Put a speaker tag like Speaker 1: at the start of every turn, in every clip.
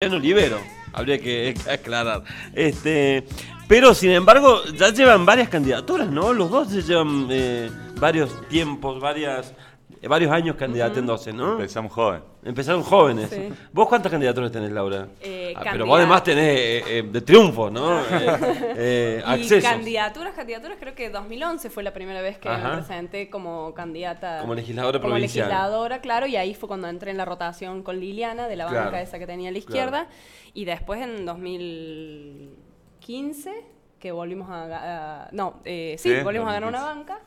Speaker 1: Olivero, habría que aclarar. Este, pero sin embargo, ya llevan varias candidaturas, ¿no? Los dos ya llevan eh, varios tiempos, varias eh, varios años 12, ¿no? Empezamos jóvenes. Empezaron jóvenes. ¿Vos cuántas candidaturas tenés, Laura?
Speaker 2: Eh, ah, pero vos además
Speaker 1: tenés eh, eh, de triunfo, ¿no? y
Speaker 2: candidaturas, candidaturas, creo que 2011 fue la primera vez que me presenté como candidata. Como legisladora como provincial. Como legisladora, claro, y ahí fue cuando entré en la rotación con Liliana, de la banca esa que tenía a la izquierda. Y después en 2015, que volvimos a... no, sí, volvimos a ganar una banca.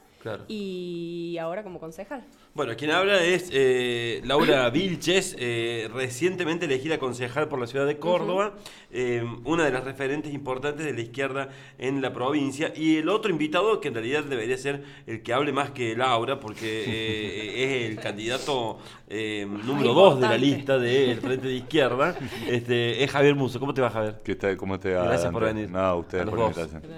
Speaker 2: Y ahora como concejal.
Speaker 1: Bueno, quien habla es eh, Laura Vilches, eh, recientemente elegida concejal por la ciudad de Córdoba, eh, una de las referentes importantes de la izquierda en la provincia. Y el otro invitado, que en realidad debería ser el que hable más que Laura, porque es el candidato número dos de la lista del Frente de Izquierda,
Speaker 3: este, es Javier Muso. ¿Cómo te va, Javier? ¿Qué tal? ¿Cómo te va? Gracias por venir. No, ustedes por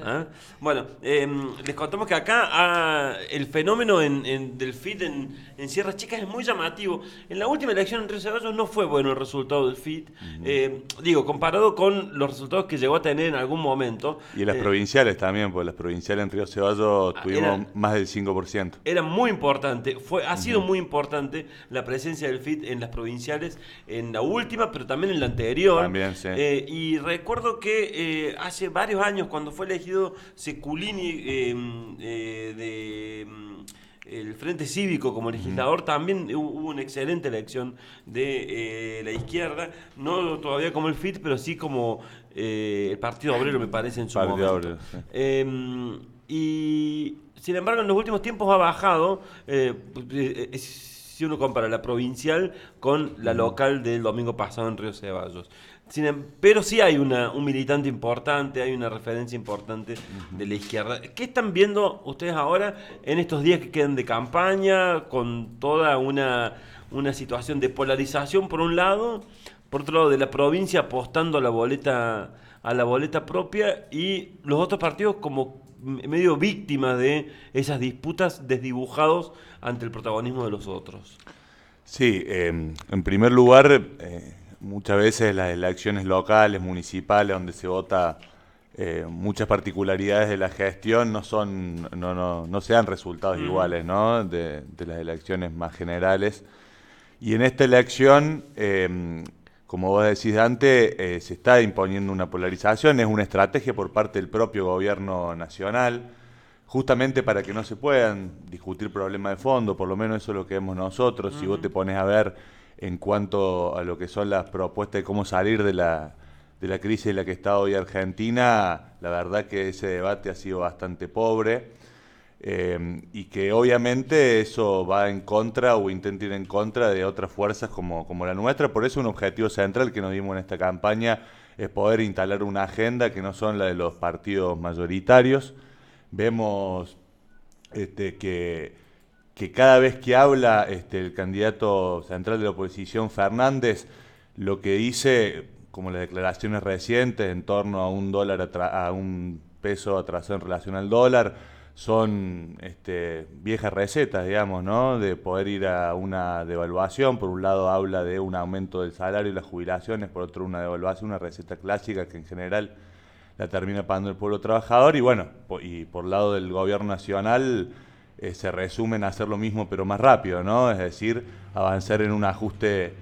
Speaker 1: ah, Bueno, les contamos que acá ah, el fenómeno en, del feed en en Sierra Chicas es muy llamativo. En la última elección entre Ceballos no fue bueno el resultado del FIT, eh, digo, comparado con los resultados que llegó a tener en algún momento.
Speaker 3: Y en las eh, provinciales también, porque las provinciales en Río Ceballos ah, tuvimos más del 5%.
Speaker 1: Era muy importante, ha sido muy importante la presencia del FIT en las provinciales, en la última, pero también en la anterior.
Speaker 3: También, sí. Eh,
Speaker 1: y recuerdo que hace varios años, cuando fue elegido Seculini de mm, el Frente Cívico como legislador también hubo una excelente elección de eh, la izquierda, no todavía como el FIT, pero sí como eh, el Partido Obrero, me parece, en su Partido momento. Obrero, em, y sin embargo, en los últimos tiempos ha bajado. Eh, si uno compara la provincial con la local del domingo pasado en Río Ceballos. Em, pero sí hay una, un militante importante, hay una referencia importante de la izquierda. ¿Qué están viendo ustedes ahora en estos días que quedan de campaña, con toda una, una situación de polarización por un lado, por otro lado de la provincia apostando a la boleta, a la boleta propia y los otros partidos como medio víctimas de esas disputas desdibujados ante el protagonismo de los
Speaker 3: otros? Sí, em, en primer lugar... Eh, muchas veces las elecciones locales, municipales, donde se vota eh, muchas particularidades de la gestión, no son, no, no, no sean resultados iguales, ¿no? De, las elecciones más generales. Y en esta elección, eh, como vos decís antes, eh, se está imponiendo una polarización, es una estrategia por parte del propio gobierno nacional, justamente para que no se puedan discutir problemas de fondo, por lo menos eso es lo que vemos nosotros. Si vos te pones a ver en cuanto a lo que son las propuestas de cómo salir de la, crisis en la que está hoy Argentina, la verdad que ese debate ha sido bastante pobre eh, y que obviamente eso va en contra o intenta ir en contra de otras fuerzas como, como la nuestra. Por eso un objetivo central que nos dimos en esta campaña es poder instalar una agenda que no son la de los partidos mayoritarios. Vemos este, que que cada vez que habla este, el candidato central de la oposición, Fernández, lo que dice, como las declaraciones recientes, en torno a un dólar a un peso atrasado en relación al dólar, son este, viejas recetas, digamos, ¿no? De poder ir a una devaluación. Por un lado habla de un aumento del salario y las jubilaciones, por otro una devaluación, una receta clásica que en general la termina pagando el pueblo trabajador. Y bueno, y por lado del gobierno nacional eh, se resumen a hacer lo mismo pero más rápido, ¿no? Es decir, avanzar en un ajuste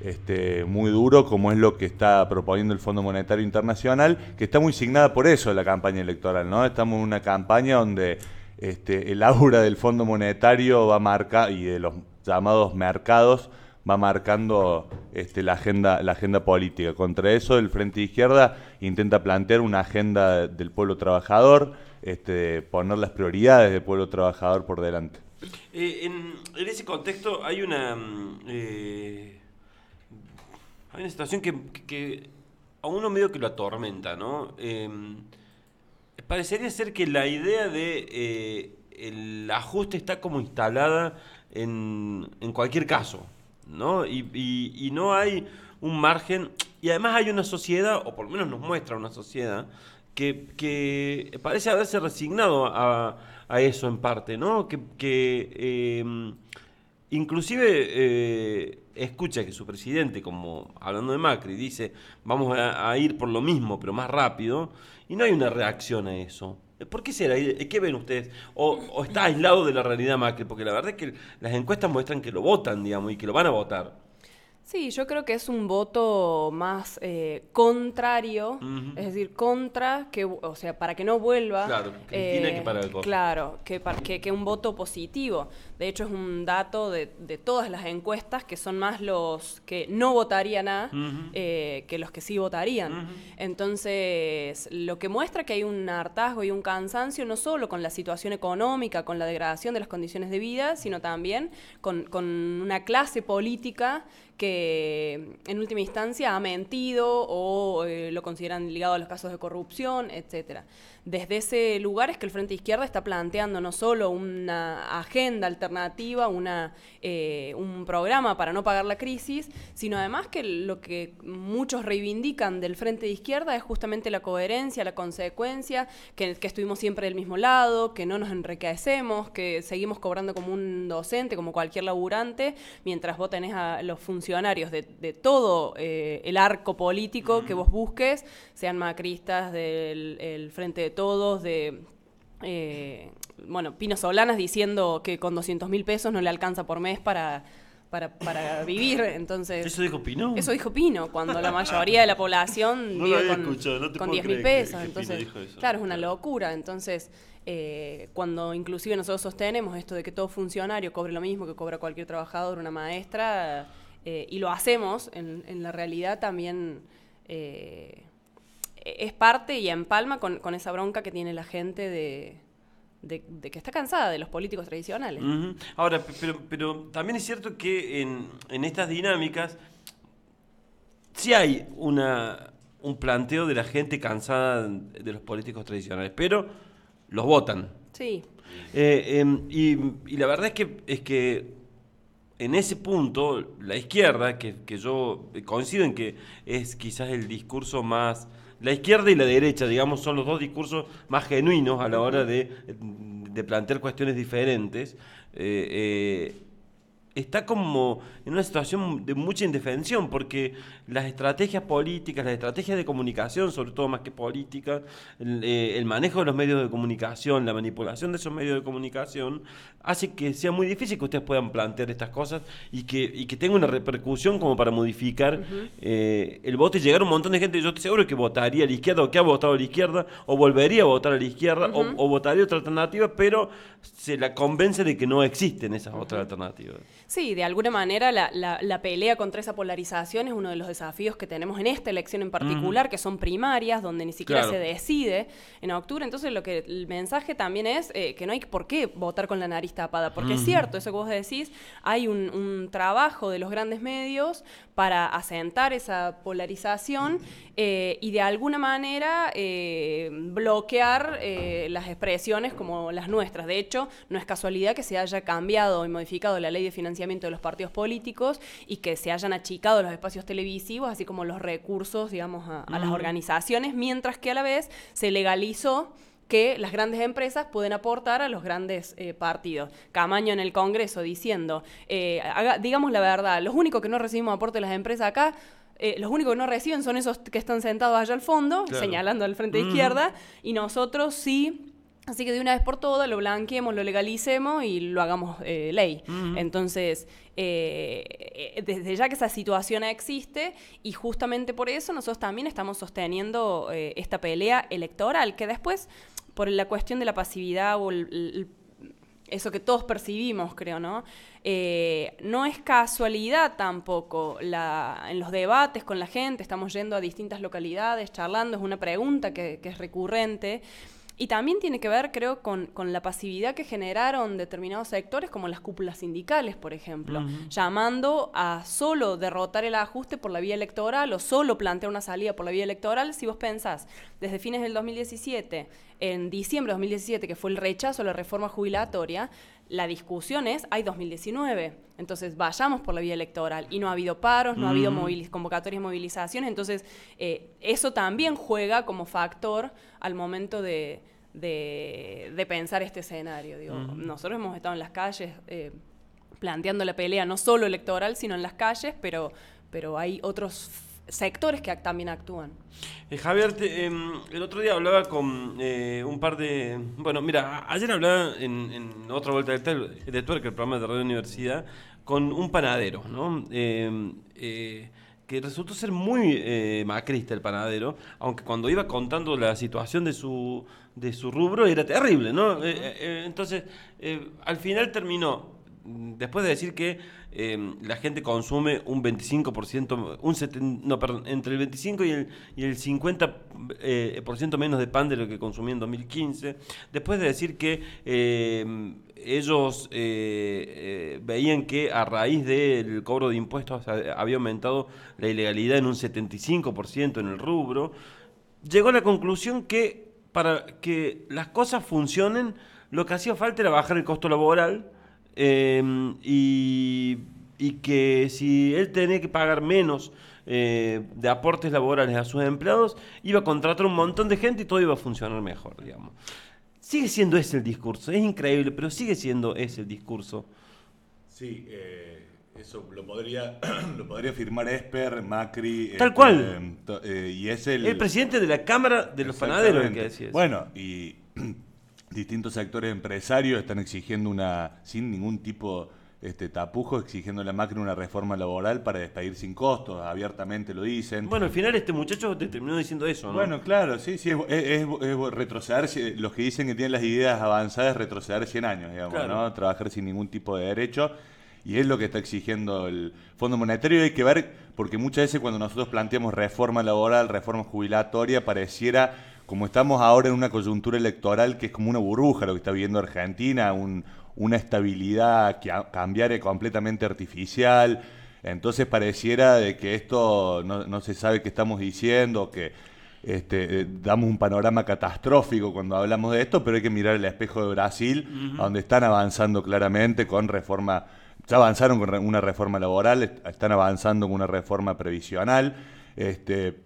Speaker 3: este, muy duro como es lo que está proponiendo el Fondo Monetario Internacional, que está muy signada por eso la campaña electoral, ¿no? Estamos en una campaña donde este, el aura del Fondo Monetario va marcar y de los llamados mercados va marcando este, la, agenda, la agenda política. Contra eso, el Frente Izquierda intenta plantear una agenda del pueblo trabajador, este, poner las prioridades del pueblo trabajador por delante.
Speaker 1: Eh, en, ese contexto hay una, mm, eh, hay una situación que, a uno medio que lo atormenta, ¿no? Em, parecería ser que la idea de eh, el ajuste está como instalada en, en cualquier caso, ¿no? Y, y no hay un margen, y además hay una sociedad, o por lo menos nos muestra una sociedad, que, parece haberse resignado a, eso en parte, ¿no? Que, em, inclusive eh, escucha que su presidente, como hablando de Macri, dice vamos a, ir por lo mismo, pero más rápido, y no hay una reacción a eso. ¿Por qué será? ¿Qué ven ustedes? O, ¿O está aislado de la realidad Macri? Porque la verdad es que las encuestas muestran que lo votan, digamos, y que lo van a votar.
Speaker 2: Sí, yo creo que es un voto más eh, contrario, es decir, contra, que, o sea, para que no vuelva. Claro, que eh, que parar el voto. Claro, que, que, que, un voto positivo. De hecho, es un dato de, todas las encuestas que son más los que no votarían a eh, que los que sí votarían. Entonces, lo que muestra que hay un hartazgo y un cansancio, no solo con la situación económica, con la degradación de las condiciones de vida, sino también con una clase política que en última instancia ha mentido o eh, lo consideran ligado a los casos de corrupción, etcétera desde ese lugar es que el Frente Izquierda está planteando no solo una agenda alternativa, una, eh, un programa para no pagar la crisis, sino además que lo que muchos reivindican del Frente de Izquierda es justamente la coherencia, la consecuencia, que, estuvimos siempre del mismo lado, que no nos enriquecemos, que seguimos cobrando como un docente, como cualquier laburante, mientras vos tenés a los funcionarios de, todo eh, el arco político que vos busques, sean macristas del Frente de todos, de eh, bueno, Pino Solanas diciendo que con 200 mil pesos no le alcanza por mes para, para, vivir. Entonces, ¿Eso dijo Pino? Eso dijo Pino, cuando la mayoría de la población no vive con, 10 mil pesos. entonces, claro, es una locura. Entonces, eh, cuando inclusive nosotros sostenemos esto de que todo funcionario cobre lo mismo que cobra cualquier trabajador, una maestra, eh, y lo hacemos en, la realidad también es parte y empalma con, con esa bronca que tiene la gente de, que está cansada de los políticos tradicionales.
Speaker 1: Ahora, pero, pero también es cierto que en, estas dinámicas sí hay una, un planteo de la gente cansada de los políticos tradicionales, pero los votan. Sí. Eh, em, y, la verdad es que, es que en ese punto, la izquierda, que, que yo coincido en que es quizás el discurso más la izquierda y la derecha, digamos, son los dos discursos más genuinos a la hora de, plantear cuestiones diferentes. Eh, eh, está como en una situación de mucha indefensión, porque las estrategias políticas, las estrategias de comunicación, sobre todo más que política, eh, el, manejo de los medios de comunicación, la manipulación de esos medios de comunicación, hace que sea muy difícil que ustedes puedan plantear estas cosas y que, y tenga una repercusión como para modificar eh, el voto y llegar un montón de gente, yo estoy seguro que votaría a la izquierda o que ha votado a la izquierda o volvería a votar a la izquierda o, votaría otra alternativa, pero se la convence de que no existen esas otras alternativas.
Speaker 2: Sí, de alguna manera la, pelea contra esa polarización es uno de los desafíos que tenemos en esta elección en particular, que son primarias, donde ni siquiera se decide en octubre. Entonces, lo que el mensaje también es eh, que no hay por qué votar con la nariz tapada, porque es cierto, eso que vos decís, hay un, trabajo de los grandes medios para asentar esa polarización eh, y de alguna manera eh, bloquear las expresiones como las nuestras. De hecho, no es casualidad que se haya cambiado y modificado la ley de financiación de los partidos políticos y que se hayan achicado los espacios televisivos, así como los recursos, digamos, a, las organizaciones, mientras que a la vez se legalizó que las grandes empresas pueden aportar a los grandes eh, partidos. Camaño en el Congreso diciendo, eh, digamos la verdad, los únicos que no recibimos aporte de las empresas acá eh, los únicos que no reciben son esos que están sentados allá al fondo, señalando al frente izquierda, y nosotros sí Así que de una vez por todas lo blanqueemos, lo legalicemos y lo hagamos eh, ley. Entonces, eh, eh, desde ya que esa situación existe y justamente por eso nosotros también estamos sosteniendo esta pelea electoral, que después, por la cuestión de la pasividad o eso que todos percibimos, creo, ¿no? no es casualidad tampoco la, en los debates con la gente, estamos yendo a distintas localidades, charlando, es una pregunta que, que es recurrente. Y también tiene que ver, creo, con, la pasividad que generaron determinados sectores, como las cúpulas sindicales, por ejemplo, llamando a solo derrotar el ajuste por la vía electoral o solo plantear una salida por la vía electoral. Si vos pensás, desde fines del 2017, en diciembre de 2017, que fue el rechazo a la reforma jubilatoria, la discusión es, hay 2019, entonces vayamos por la vía electoral. Y no ha habido paros, no ha habido mm. convocatorias y movilizaciones, entonces eh, eso también juega como factor al momento de, pensar este escenario. Digo, mm. Nosotros hemos estado en las calles eh, planteando la pelea, no solo electoral, sino en las calles, pero, pero hay otros sectores que también actúan.
Speaker 1: Eh, Javier, em, el otro día hablaba con eh, un par de... Bueno, mira, ayer hablaba en, otra vuelta de, Twitter, que es el programa de Radio Universidad, con un panadero, ¿no? Em, eh, que resultó ser muy macrista el panadero, aunque cuando iba contando la situación de su, de su rubro era terrible, ¿no? entonces, al final terminó, después de decir que Em, la gente consume un 25%, un entre el 25 y el, 50% eh, menos de pan de lo que consumía en 2015. Después de decir que em, ellos eh, eh, veían que a raíz del cobro de impuestos había aumentado la ilegalidad en un 75% en el rubro, llegó a la conclusión que para que las cosas funcionen, lo que hacía falta era bajar el costo laboral Em, y, y, que si él tenía que pagar menos eh, de aportes laborales a sus empleados, iba a contratar un montón de gente y todo iba a funcionar mejor, digamos. Sigue siendo ese el discurso, es increíble, pero sigue siendo ese el discurso.
Speaker 3: Sí, eh, eso lo podría, lo podría firmar Esper, Macri. Tal cual. Este, em, eh, y es el, el presidente de la Cámara de los Panaderos que Bueno, y distintos actores empresarios están exigiendo una, sin ningún tipo este tapujo, exigiendo a la Macri una reforma laboral para despedir sin costos, abiertamente lo dicen. Bueno, al final este muchacho te terminó diciendo eso, ¿no? Bueno, claro, sí, sí, es, retroceder, los que dicen que tienen las ideas avanzadas, retroceder 100 años, digamos, ¿no? Trabajar sin ningún tipo de derecho y es lo que está exigiendo el Fondo Monetario. Hay que ver, porque muchas veces cuando nosotros planteamos reforma laboral, reforma jubilatoria, pareciera como estamos ahora en una coyuntura electoral que es como una burbuja lo que está viviendo Argentina, una estabilidad que cambiaré completamente artificial, entonces pareciera de que esto no, se sabe qué estamos diciendo, que este, eh, damos un panorama catastrófico cuando hablamos de esto, pero hay que mirar el espejo de Brasil, donde están avanzando claramente con reforma, ya avanzaron con una reforma laboral, están avanzando con una reforma previsional, este,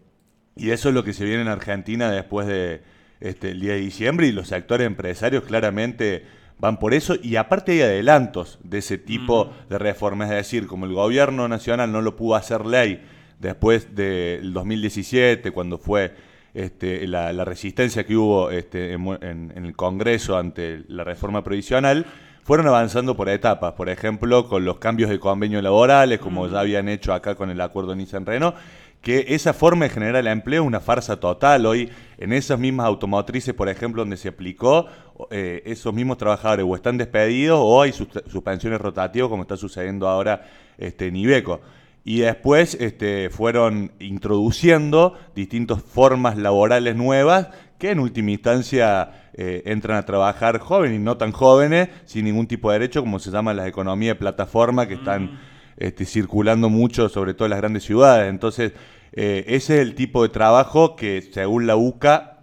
Speaker 3: y eso es lo que se viene en Argentina después de este, día de diciembre y los actores empresarios claramente van por eso y aparte hay adelantos de ese tipo mm. de reformas, es decir, como el gobierno nacional no lo pudo hacer ley después del 2017, cuando fue este, la, resistencia que hubo este, en, el Congreso ante la reforma provisional, fueron avanzando por etapas, por ejemplo, con los cambios de convenios laborales, como mm. ya habían hecho acá con el acuerdo Nissan-Renault, que esa forma de generar el empleo es una farsa total. Hoy, en esas mismas automotrices, por ejemplo, donde se aplicó, eh, esos mismos trabajadores o están despedidos o hay suspensiones rotativas, como está sucediendo ahora este, en Ibeco. Y después este, fueron introduciendo distintas formas laborales nuevas que en última instancia eh, entran a trabajar jóvenes y no tan jóvenes, sin ningún tipo de derecho, como se llaman las economías de plataforma que están mm. Este, circulando mucho, sobre todo en las grandes ciudades. Entonces, eh, ese es el tipo de trabajo que, según la UCA,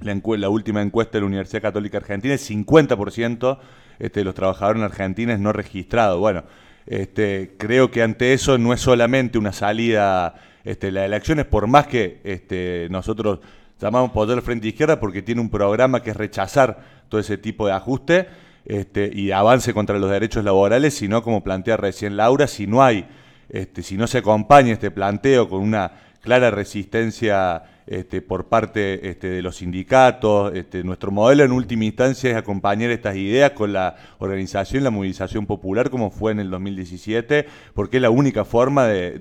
Speaker 3: la, última encuesta de la Universidad Católica Argentina, el 50% este, de los trabajadores argentinos no registrados. Bueno, este, creo que ante eso no es solamente una salida, este, las elecciones, por más que este, nosotros llamamos poder frente izquierda porque tiene un programa que es rechazar todo ese tipo de ajuste este, y avance contra los derechos laborales, sino como plantea recién Laura, si no hay, este, si no se acompaña este planteo con una clara resistencia este, por parte este, de los sindicatos. nuestro modelo en última instancia es acompañar estas ideas con la organización, la movilización popular, como fue en el 2017, porque es la única forma de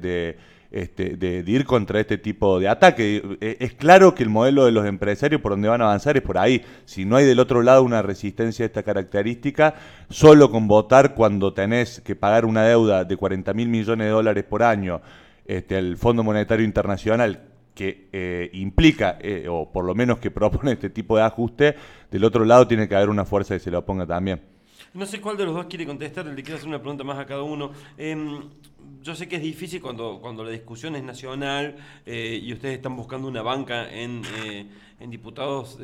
Speaker 3: este, de, ir contra este tipo de ataque. Eh, es claro que el modelo de los empresarios por donde van a avanzar es por ahí. Si no hay del otro lado una resistencia de esta característica, solo con votar cuando tenés que pagar una deuda de 40 mil millones de dólares por año este, al Fondo Monetario Internacional que eh, implica, eh, o por lo menos que propone este tipo de ajuste, del otro lado tiene que haber una fuerza que se lo ponga también.
Speaker 1: No sé cuál de los dos quiere contestar, le quiero hacer una pregunta más a cada uno. Em, yo sé que es difícil cuando, cuando la discusión es nacional eh, y ustedes están buscando una banca en, eh, en diputados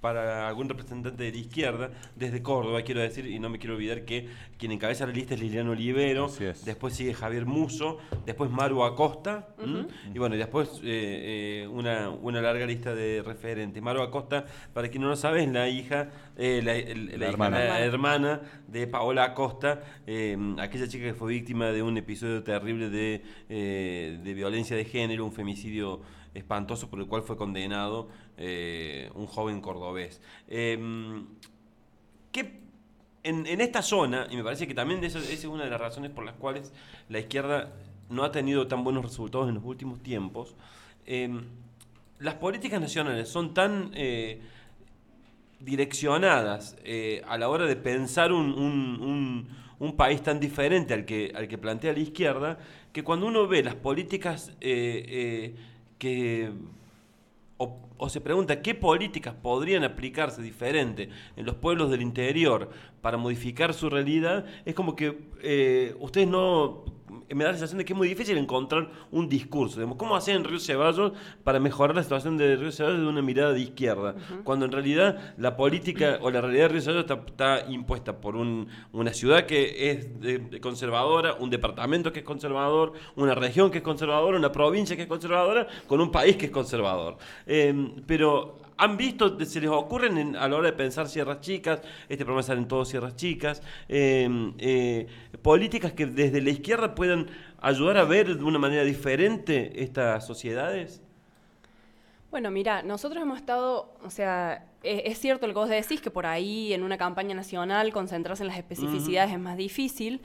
Speaker 1: para algún representante de la izquierda, desde Córdoba, quiero decir, y no me quiero olvidar que quien encabeza la lista es Liliano Olivero, después sigue Javier Muso, después Maru Acosta, y bueno, después eh, eh, una, una, larga lista de referentes. Maru Acosta, para quien no lo sabe, es la hija, eh, la, hermana. hermana. de Paola Acosta, aquella chica que fue víctima de un episodio terrible de, de violencia de género, un femicidio espantoso por el cual fue condenado eh, un joven cordobés. Em, en, esta zona, y me parece que también esa es una de las razones por las cuales la izquierda no ha tenido tan buenos resultados en los últimos tiempos, em, las políticas nacionales son tan eh, direccionadas eh, a la hora de pensar un, país tan diferente al que, al que plantea la izquierda, que cuando uno ve las políticas que o, se pregunta qué políticas podrían aplicarse diferente en los pueblos del interior para modificar su realidad, es como que eh, ustedes no me da la sensación de que es muy difícil encontrar un discurso. Digamos, ¿Cómo hacen Río Ceballos para mejorar la situación de Río Ceballos de una mirada de izquierda? Cuando en realidad la política o la realidad de Río Ceballos está, impuesta por una ciudad que es conservadora, un departamento que es conservador, una región que es conservadora, una provincia que es conservadora, con un país que es conservador. Em, pero han visto, se les ocurren a la hora de pensar sierras chicas, este programa en todos sierras chicas, em, eh, políticas que desde la izquierda puedan ayudar a ver de una manera diferente estas sociedades?
Speaker 2: Bueno, mira, nosotros hemos estado, o sea, e-, es, cierto lo que vos decís, que por ahí en una campaña nacional concentrarse en las especificidades es más difícil.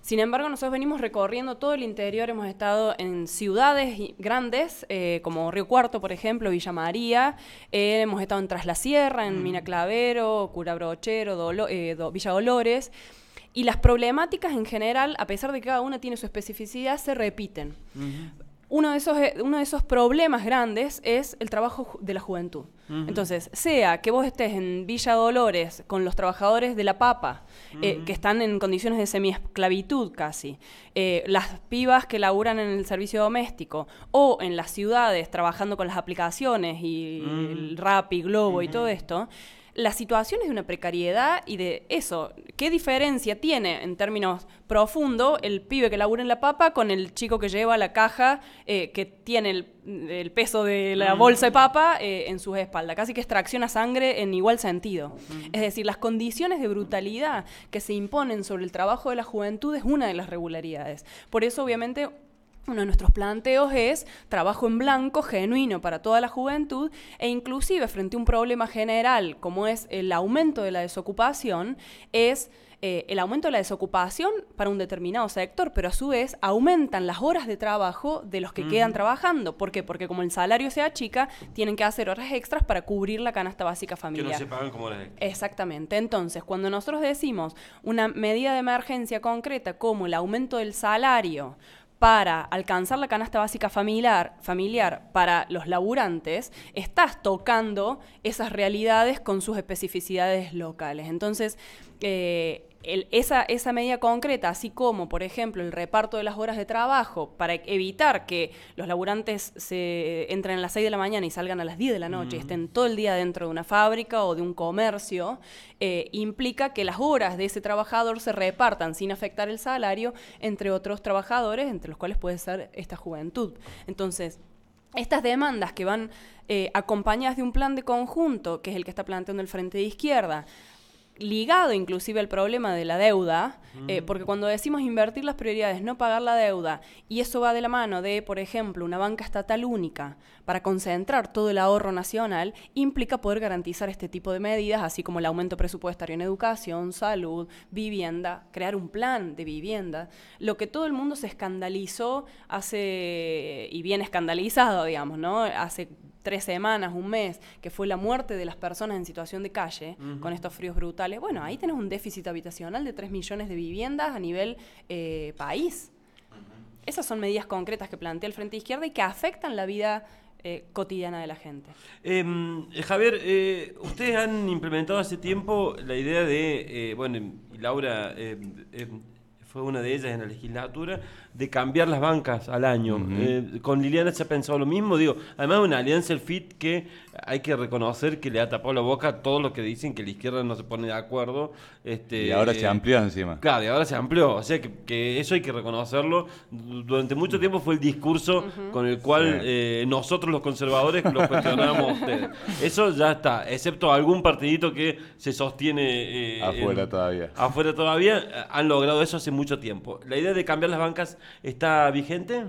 Speaker 2: Sin embargo, nosotros venimos recorriendo todo el interior, hemos estado en ciudades grandes, eh, como Río Cuarto, por ejemplo, Villa María, eh, hemos estado en Tras Sierra, en mm. Mina Clavero, Cura Brochero, eh, Villa Dolores. Y las problemáticas en general, a pesar de que cada una tiene su especificidad, se repiten. Uno de, esos, eh, uno de esos problemas grandes es el trabajo de la juventud. Entonces, sea que vos estés en Villa Dolores con los trabajadores de la papa, eh, que están en condiciones de semiesclavitud casi, eh, las pibas que laburan en el servicio doméstico, o en las ciudades trabajando con las aplicaciones y el RAPI, globo y todo esto, la situación de una precariedad y de eso. ¿Qué diferencia tiene en términos profundos el pibe que labura en la papa con el chico que lleva la caja eh, que tiene el, peso de la mm. bolsa de papa eh, en sus espaldas? Casi que extracciona sangre en igual sentido. Mm. Es decir, las condiciones de brutalidad que se imponen sobre el trabajo de la juventud es una de las regularidades. Por eso, obviamente, uno de nuestros planteos es trabajo en blanco, genuino para toda la juventud e inclusive frente a un problema general como es el aumento de la desocupación, es eh, el aumento de la desocupación para un determinado sector, pero a su vez aumentan las horas de trabajo de los que quedan trabajando. ¿Por qué? Porque como el salario se achica, tienen que hacer horas extras para cubrir la canasta básica familiar. Que no se pagan como las de... Exactamente. Entonces, cuando nosotros decimos una medida de emergencia concreta como el aumento del salario para alcanzar la canasta básica familiar, para los laburantes, estás tocando esas realidades con sus especificidades locales. Entonces, eh, esa, medida concreta, así como, por ejemplo, el reparto de las horas de trabajo para evitar que los laburantes se entren a las 6 de la mañana y salgan a las 10 de la noche, y mm. estén todo el día dentro de una fábrica o de un comercio, eh, implica que las horas de ese trabajador se repartan sin afectar el salario entre otros trabajadores, entre los cuales puede ser esta juventud. Entonces, estas demandas que van eh, acompañadas de un plan de conjunto, que es el que está planteando el Frente de Izquierda, ligado inclusive al problema de la deuda, eh, mm. porque cuando decimos invertir las prioridades, no pagar la deuda, y eso va de la mano de, por ejemplo, una banca estatal única para concentrar todo el ahorro nacional, implica poder garantizar este tipo de medidas, así como el aumento presupuestario en educación, salud, vivienda, crear un plan de vivienda, lo que todo el mundo se escandalizó hace, y bien escandalizado, digamos, ¿no? Hace tres semanas, un mes, que fue la muerte de las personas en situación de calle, con estos fríos brutales bueno, ahí tenés un déficit habitacional de 3 millones de viviendas a nivel eh, país. Esas son medidas concretas que plantea el Frente Izquierda y que afectan la vida eh, cotidiana de la gente.
Speaker 1: Em, eh, Javier, ustedes han implementado hace tiempo la idea de, bueno, Laura em, em, fue una de ellas en la legislatura, de cambiar las bancas al año. con Liliana se ha pensado lo mismo, digo, además de una alianza el FIT que hay que reconocer que le ha tapado la boca todo lo que dicen que la izquierda no se pone de acuerdo. Este, y ahora se amplió encima. Claro, y ahora se amplió. O sea que, eso hay que reconocerlo. Durante mucho mm. tiempo fue el discurso con el cual eh, nosotros los conservadores lo cuestionamos. Eso ya está, excepto algún partidito que se sostiene. Eh, afuera todavía. Afuera todavía. Eh, han logrado eso hace mucho tiempo. ¿La idea de cambiar las bancas está vigente?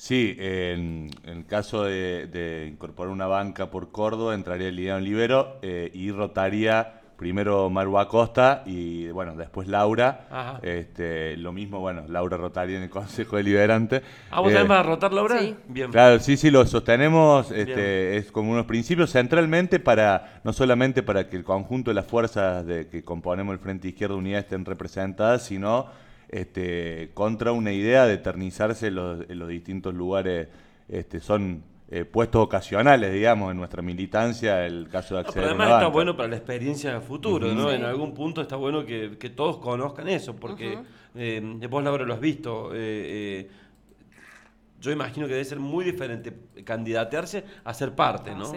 Speaker 3: Sí, en, el caso de, incorporar una banca por Córdoba, entraría el Liliano Libero eh, y rotaría primero Maru Acosta y bueno, después Laura. Este, lo mismo, bueno, Laura rotaría en el Consejo Deliberante. ¿A ah, vos eh, a
Speaker 1: rotar Laura. Sí. Bien.
Speaker 3: Claro, sí, sí, lo sostenemos, este, es como unos principios centralmente para, no solamente para que el conjunto de las fuerzas de, que componemos el Frente Izquierda Unida estén representadas, sino este, contra una idea de eternizarse en los, distintos lugares. Este, son eh, puestos ocasionales, digamos, en nuestra militancia, el caso de acceder pero además está bueno
Speaker 1: para la experiencia del futuro, ¿no? En algún punto está bueno que, todos conozcan eso, porque eh, vos, Laura, lo has visto. Eh, yo imagino que debe ser muy diferente candidatearse a ser parte, ah, ¿no?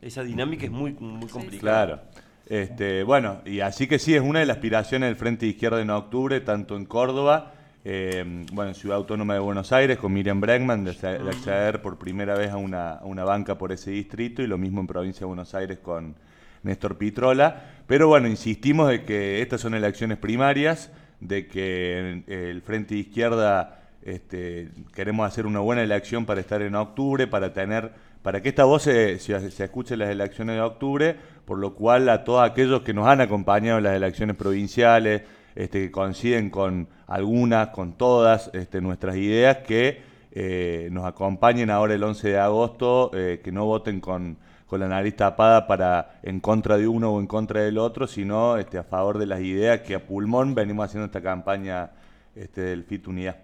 Speaker 1: Esa dinámica es muy, muy complicada.
Speaker 3: Claro. Este, bueno, y así que sí, es una de las aspiraciones del Frente de Izquierda en octubre, tanto en Córdoba, eh, bueno, en Ciudad Autónoma de Buenos Aires, con Miriam Bregman, de, acceder por primera vez a una, banca por ese distrito, y lo mismo en Provincia de Buenos Aires con Néstor Pitrola. Pero bueno, insistimos de que estas son elecciones primarias, de que el Frente de Izquierda este, queremos hacer una buena elección para estar en octubre, para tener para que esta voz se, escuche en las elecciones de octubre, por lo cual a todos aquellos que nos han acompañado en las elecciones provinciales, este, que coinciden con algunas, con todas este, nuestras ideas, que eh, nos acompañen ahora el 11 de agosto, eh, que no voten con, la nariz tapada para en contra de uno o en contra del otro, sino este, a favor de las ideas que a pulmón venimos haciendo esta campaña este, del FIT Unidad.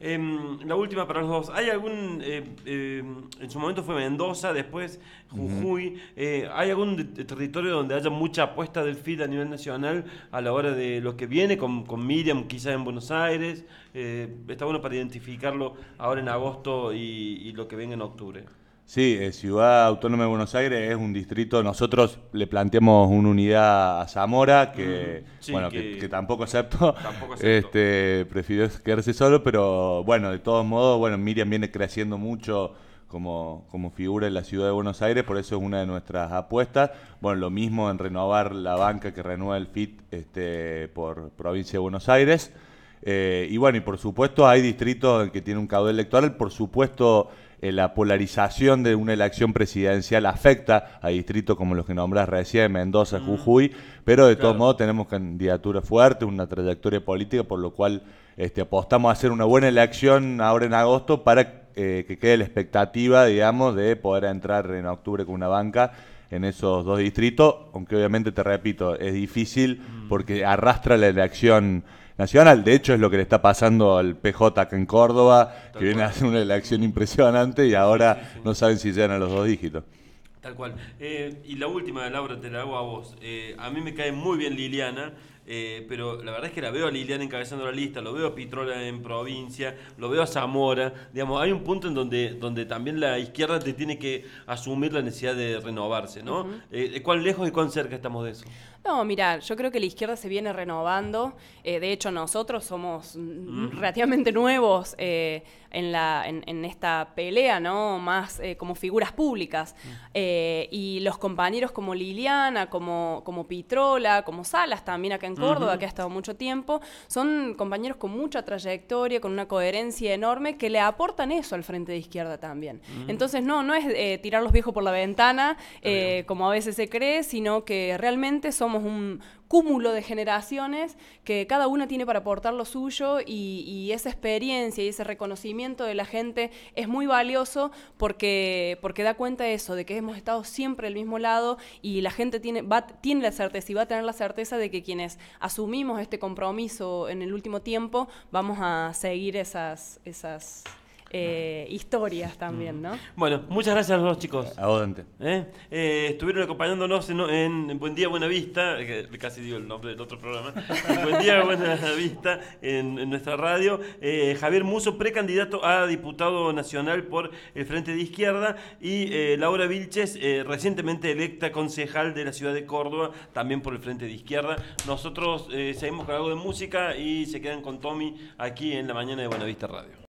Speaker 1: Em, la última para los dos. ¿Hay algún, eh, em, en su momento fue Mendoza, después Jujuy, eh, ¿hay algún territorio donde haya mucha apuesta del FID a nivel nacional a la hora de lo que viene, con, Miriam quizás en Buenos Aires? Eh, está bueno para identificarlo ahora en agosto y, y lo que venga en octubre.
Speaker 3: Sí, eh, Ciudad Autónoma de Buenos Aires es un distrito. Nosotros le planteamos una unidad a Zamora, que bueno, que, tampoco acepto. Este, prefiero quedarse solo, pero bueno, de todos modos, bueno, Miriam viene creciendo mucho como, como figura en la ciudad de Buenos Aires, por eso es una de nuestras apuestas. Bueno, lo mismo en renovar la banca que renueva el FIT este, por provincia de Buenos Aires. Eh, y bueno, y por supuesto hay distritos que tienen un caudal electoral, por supuesto eh, la polarización de una elección presidencial afecta a distritos como los que nombras recién, Mendoza, mm. Jujuy, pero de todos modos tenemos candidatura fuerte una trayectoria política, por lo cual este, apostamos a hacer una buena elección ahora en agosto para eh, que quede la expectativa, digamos, de poder entrar en octubre con una banca en esos dos distritos, aunque obviamente te repito, es difícil mm. porque arrastra la elección nacional. De hecho, es lo que le está pasando al PJ acá en Córdoba, que viene a hacer una elección impresionante y ahora no saben si llegan a los dos dígitos.
Speaker 1: Tal cual. Eh, y la última, Laura, te la hago a vos. Eh, a mí me cae muy bien Liliana, eh, pero la verdad es que la veo a Liliana encabezando la lista, lo veo a Pitrola en provincia, lo veo a Zamora. Digamos, hay un punto en donde, donde también la izquierda te tiene que asumir la necesidad de renovarse, ¿no? ¿Cuán lejos y cuán cerca estamos de eso?
Speaker 2: No, mira, yo creo que la izquierda se viene renovando. Eh, de hecho, nosotros somos mm. relativamente nuevos eh, en, la, en, esta pelea, ¿no? Más eh, como figuras públicas. Mm. y los compañeros como Liliana, como, como Pitrola, como Salas también acá en Córdoba, que ha estado mucho tiempo, son compañeros con mucha trayectoria, con una coherencia enorme, que le aportan eso al frente de izquierda también. Mm. Entonces, no, no es tirar los viejos por la ventana, como a veces se cree, sino que realmente somos un cúmulo de generaciones que cada una tiene para aportar lo suyo y, esa experiencia y ese reconocimiento de la gente es muy valioso porque, porque da cuenta de eso, de que hemos estado siempre al mismo lado y la gente tiene, tiene la certeza y va a tener la certeza de que quienes asumimos este compromiso en el último tiempo vamos a seguir esas... esas eh, historias también, ¿no?
Speaker 1: Bueno, muchas gracias a los dos chicos. A ¿Eh? Eh, estuvieron acompañándonos en, Buen Día Buena Vista, casi digo el nombre del otro programa, Buen Día Buena Vista en, nuestra radio. Javier Muso, precandidato a diputado nacional por el Frente de Izquierda, y Laura Vilches, recientemente electa concejal de la ciudad de Córdoba, también por el Frente de Izquierda. Nosotros seguimos con algo de música y se quedan con Tommy aquí en la mañana de Buenavista Radio.